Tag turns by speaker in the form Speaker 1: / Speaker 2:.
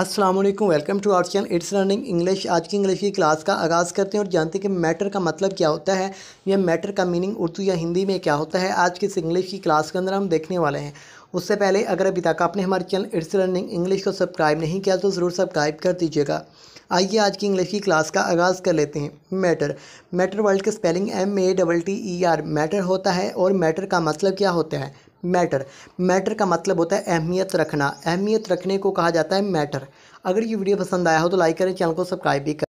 Speaker 1: अस्सलाम वालेकुम welcome to our channel it's learning English आज की इंग्लिश की क्लास का आगाज़ करते हैं और जानते हैं कि मैटर का मतलब क्या होता है या मैटर का मीनिंग उर्दू या हिंदी में क्या होता है आज की इस इंग्लिश की क्लास के अंदर हम देखने वाले हैं उससे पहले अगर अभी तक आपने हमारे चैनल इट्स लर्निंग इंग्लिश को सब्सक्राइब नहीं किया तो ज़रूर सब्सक्राइब कर दीजिएगा आइए आज की इंग्लिश की क्लास का आगाज़ कर लेते हैं मैटर मैटर वर्ल्ड की spelling M A double T E R matter होता है और मैटर का मतलब क्या होता है मैटर मैटर का मतलब होता है अहमियत रखना अहमियत रखने को कहा जाता है मैटर अगर ये वीडियो पसंद आया हो तो लाइक करें चैनल को सब्सक्राइब भी करें